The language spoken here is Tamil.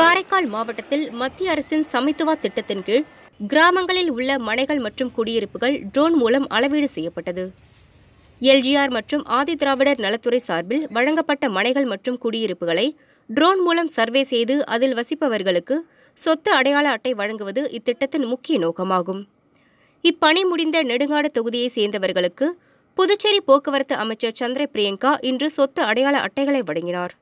காரைக்கால் மாவட்டத்தில் மத்திய அரசின் சமித்துவா திட்டத்தின் கீழ் கிராமங்களில் உள்ள மனைகள் மற்றும் குடியிருப்புகள் ட்ரோன் மூலம் அளவீடு செய்யப்பட்டது எல்ஜிஆர் மற்றும் ஆதி திராவிடர் நலத்துறை சார்பில் வழங்கப்பட்ட மனைகள் மற்றும் குடியிருப்புகளை ட்ரோன் மூலம் சர்வே செய்து அதில் வசிப்பவர்களுக்கு சொத்து அடையாள அட்டை வழங்குவது இத்திட்டத்தின் முக்கிய நோக்கமாகும் இப்பணி முடிந்த நெடுங்காடு தொகுதியைச் சேர்ந்தவர்களுக்கு புதுச்சேரி போக்குவரத்து அமைச்சர் சந்திர பிரியங்கா இன்று சொத்து அடையாள அட்டைகளை வழங்கினார்